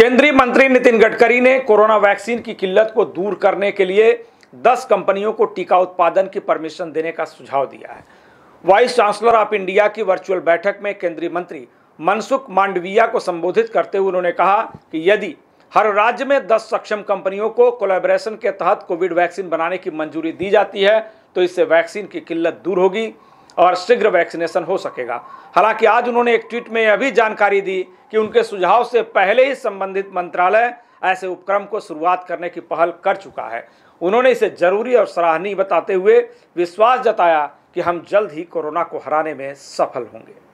केंद्रीय मंत्री नितिन गडकरी ने कोरोना वैक्सीन की किल्लत को दूर करने के लिए 10 कंपनियों को टीका उत्पादन की परमिशन देने का सुझाव दिया है वाइस चांसलर ऑफ इंडिया की वर्चुअल बैठक में केंद्रीय मंत्री मनसुख मांडविया को संबोधित करते हुए उन्होंने कहा कि यदि हर राज्य में 10 सक्षम कंपनियों को कोलेबरेशन के तहत कोविड वैक्सीन बनाने की मंजूरी दी जाती है तो इससे वैक्सीन की किल्लत दूर होगी और शीघ्र वैक्सीनेशन हो सकेगा हालांकि आज उन्होंने एक ट्वीट में यह भी जानकारी दी कि उनके सुझाव से पहले ही संबंधित मंत्रालय ऐसे उपक्रम को शुरुआत करने की पहल कर चुका है उन्होंने इसे जरूरी और सराहनीय बताते हुए विश्वास जताया कि हम जल्द ही कोरोना को हराने में सफल होंगे